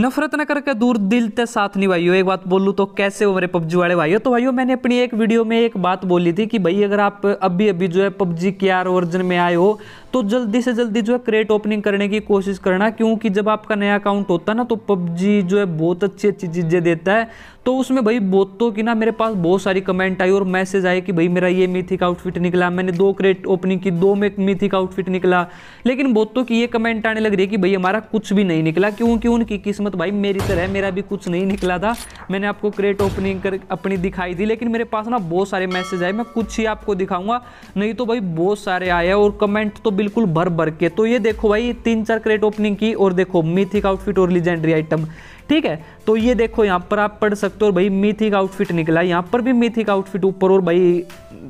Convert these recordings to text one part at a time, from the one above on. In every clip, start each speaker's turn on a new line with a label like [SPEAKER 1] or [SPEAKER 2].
[SPEAKER 1] नफरत न करके दूर दिल ते साथ नहीं भाइयों एक बात बोलूँ तो कैसे हो मेरे पबजी वाले भाइयों तो भाइयों मैंने अपनी एक वीडियो में एक बात बोली थी कि भाई अगर आप अभी अभी जो है पबजी के आर वर्जन में आए हो तो जल्दी से जल्दी जो है क्रेट ओपनिंग करने की कोशिश करना क्योंकि जब आपका नया अकाउंट होता है ना तो पबजी जो है बहुत अच्छी अच्छी चीज़ें देता है तो उसमें भाई तो की ना मेरे पास बहुत सारी कमेंट आई और मैसेज आए कि भाई मेरा ये मिथिक आउटफिट निकला मैंने दो क्रेट ओपनिंग की दो में मिथिक आउटफिट निकला लेकिन तो की ये कमेंट आने लग रही है कि भाई हमारा कुछ भी नहीं निकला क्योंकि उनकी किस्मत किस्मत भाई मेरी तरह मेरा भी कुछ नहीं निकला था मैंने आपको क्रेट ओपनिंग कर अपनी दिखाई दी लेकिन मेरे पास ना बहुत सारे मैसेज आए मैं कुछ ही आपको दिखाऊंगा नहीं तो भाई बहुत सारे आए और कमेंट तो बिल्कुल भर भर के तो ये देखो भाई तीन चार क्रेट ओपनिंग की और देखो मिथिक आउटफिट और लिजेंडरी आइटम ठीक है तो ये देखो यहाँ पर आप पढ़ सकते हो भाई मिथिक आउटफिट निकला यहाँ पर भी मिथिक आउटफिट ऊपर और भाई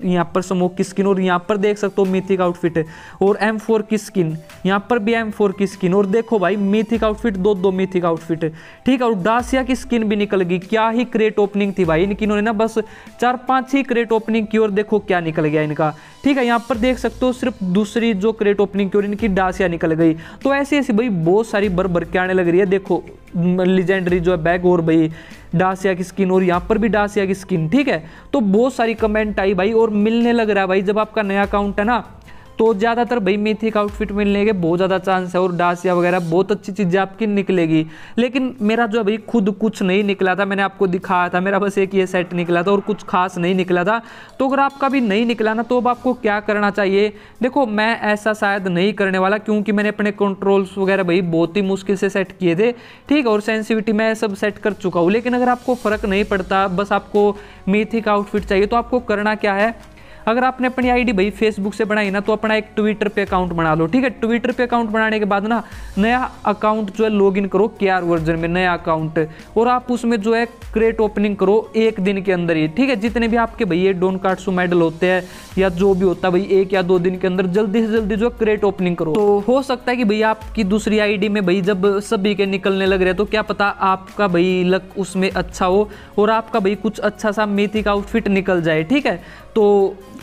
[SPEAKER 1] यहाँ पर स्मोक की स्किन और यहाँ पर देख सकते हो मेथिक आउटफिट और एम फोर की स्किन यहाँ पर भी एम की स्किन और देखो भाई मेथिक आउटफिट दो दो मेथिक आउटफिट ठीक है और डासिया की स्किन भी निकल गई क्या ही क्रेट ओपनिंग थी भाई इनकी इन्होंने ना बस चार पाँच ही क्रेट ओपनिंग की और देखो क्या निकल गया इनका ठीक है यहाँ पर देख सकते हो सिर्फ दूसरी जो क्रेट ओपनिंग की और इनकी डासिया निकल गई तो ऐसी ऐसी भाई बहुत सारी बर बर के आने लग रही है देखो लिजेंडरी जो है बैग और भाई डासिया की स्किन और यहाँ पर भी डासिया की स्किन ठीक है तो बहुत सारी कमेंट आई भाई और मिलने लग रहा है भाई जब आपका नया अकाउंट है ना तो ज़्यादातर भाई मेथी का आउटफिट मिलने के बहुत ज़्यादा चांस है और डासिया वगैरह बहुत अच्छी चीज़ें आपकी निकलेगी लेकिन मेरा जो अभी खुद कुछ नहीं निकला था मैंने आपको दिखाया था मेरा बस एक ये सेट निकला था और कुछ खास नहीं निकला था तो अगर आपका भी नहीं निकला ना तो अब आपको क्या करना चाहिए देखो मैं ऐसा शायद नहीं करने वाला क्योंकि मैंने अपने कंट्रोल्स वगैरह भाई बहुत ही मुश्किल से सेट किए थे ठीक और सेंसिविटी मैं सब सेट कर चुका हूँ लेकिन अगर आपको फ़र्क नहीं पड़ता बस आपको मेथी का आउटफिट चाहिए तो आपको करना क्या है अगर आपने अपनी आईडी भाई फेसबुक से बनाई ना तो अपना एक ट्विटर पे अकाउंट बना लो ठीक है ट्विटर पे अकाउंट बनाने के बाद ना नया अकाउंट जो है लॉग इन करो के वर्जन में नया अकाउंट और आप उसमें जो है क्रेट ओपनिंग करो एक दिन के अंदर ही ठीक है जितने भी आपके भाई ये डोन सो मेडल होते हैं या जो भी होता है भाई एक या दो दिन के अंदर जल्दी से जल्दी जो है क्रेट ओपनिंग करो तो हो सकता है कि भाई आपकी दूसरी आईडी में भाई जब सभी के निकलने लग रहे तो क्या पता आपका भाई लक उसमें अच्छा हो और आपका भाई कुछ अच्छा सा मेथी का आउटफिट निकल जाए ठीक है तो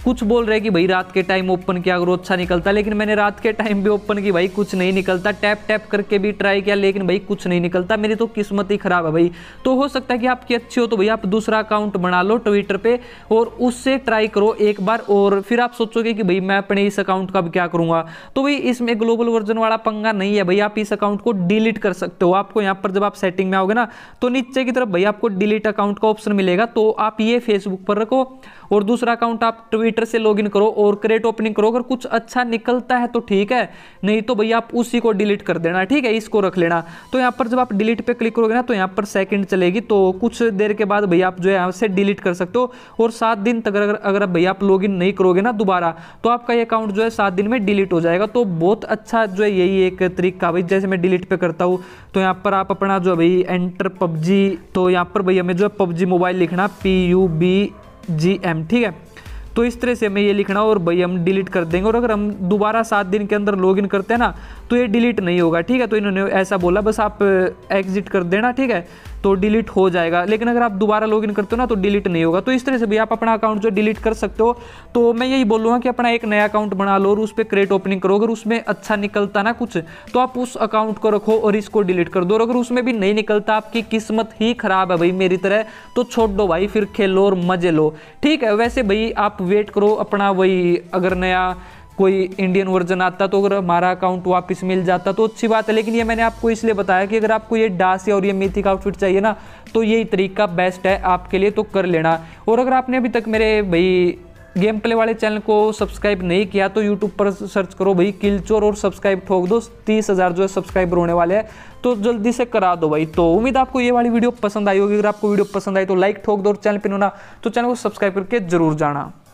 [SPEAKER 1] कुछ बोल रहे कि भाई रात के टाइम ओपन किया अगर अच्छा निकलता लेकिन मैंने रात के टाइम भी ओपन की भाई कुछ नहीं निकलता टैप टैप करके भी ट्राई किया लेकिन भाई कुछ नहीं निकलता मेरी तो किस्मत ही ख़राब है भाई तो हो सकता है कि आपकी अच्छी हो तो भाई आप दूसरा अकाउंट बना लो ट्विटर पर और उससे ट्राई करो एक बार और फिर आप सोचोगे कि भाई मैं अपने इस अकाउंट का क्या करूँगा तो भाई इसमें ग्लोबल वर्जन वाला पंगा नहीं है भाई आप इस अकाउंट को डिलीट कर सकते हो आपको यहाँ पर जब आप सेटिंग में आओगे ना तो नीचे की तरफ भाई आपको डिलीट अकाउंट का ऑप्शन मिलेगा तो आप ये फेसबुक पर रखो और दूसरा अकाउंट आप ट्विटर ट्विटर से इन करो और क्रेट ओपनिंग करो अगर कुछ अच्छा निकलता है तो ठीक है नहीं तो भैया आप उसी को डिलीट कर देना ठीक है इसको रख लेना तो यहाँ पर जब आप डिलीट पे क्लिक करोगे ना तो यहाँ पर सेकंड चलेगी तो कुछ देर के बाद भैया आप जो है यहाँ से डिलीट कर सकते हो और सात दिन तक अगर अगर भैया आप लॉग नहीं करोगे ना दोबारा तो आपका ये अकाउंट जो है सात दिन में डिलीट हो जाएगा तो बहुत अच्छा जो है यही एक तरीका भाई जैसे मैं डिलीट पे करता हूँ तो यहाँ पर आप अपना जो है भाई एंटर पबजी तो यहाँ पर भैया हमें जो है पबजी मोबाइल लिखना P U B G M ठीक है तो इस तरह से हमें ये लिखना और भाई हम डिलीट कर देंगे और अगर हम दोबारा सात दिन के अंदर लॉग करते हैं ना तो ये डिलीट नहीं होगा ठीक है तो इन्होंने ऐसा बोला बस आप एग्जिट कर देना ठीक है तो डिलीट हो जाएगा लेकिन अगर आप दोबारा लॉग करते हो ना तो डिलीट नहीं होगा तो इस तरह से भी आप अपना अकाउंट जो डिलीट कर सकते हो तो मैं यही बोलूँगा कि अपना एक नया अकाउंट बना लो और उस पर क्रेट ओपनिंग करो अगर उसमें अच्छा निकलता ना कुछ तो आप उस अकाउंट को रखो और इसको डिलीट कर दो और अगर उसमें भी नहीं निकलता आपकी किस्मत ही खराब है भाई मेरी तरह तो छोड़ दो भाई फिर खेलो और मजे लो ठीक है वैसे भाई आप वेट करो अपना वही अगर नया कोई इंडियन वर्जन आता तो अगर हमारा अकाउंट वापस मिल जाता तो अच्छी बात है लेकिन ये मैंने आपको इसलिए बताया कि अगर आपको ये डास और ये मेथी का आउटफिट चाहिए ना तो यही तरीका बेस्ट है आपके लिए तो कर लेना और अगर आपने अभी तक मेरे भाई गेम प्ले वाले चैनल को सब्सक्राइब नहीं किया तो यूट्यूब पर सर्च करो भाई किलचोर और सब्सक्राइब ठोक दो तीस हज़ार जो है सब्सक्राइबर होने वाले हैं तो जल्दी से करा दो भाई तो उम्मीद आपको ये वाली वीडियो पसंद आई होगी अगर आपको वीडियो पसंद आई तो लाइक ठोक दो और चैनल पर होना तो चैनल को सब्सक्राइब करके जरूर जाना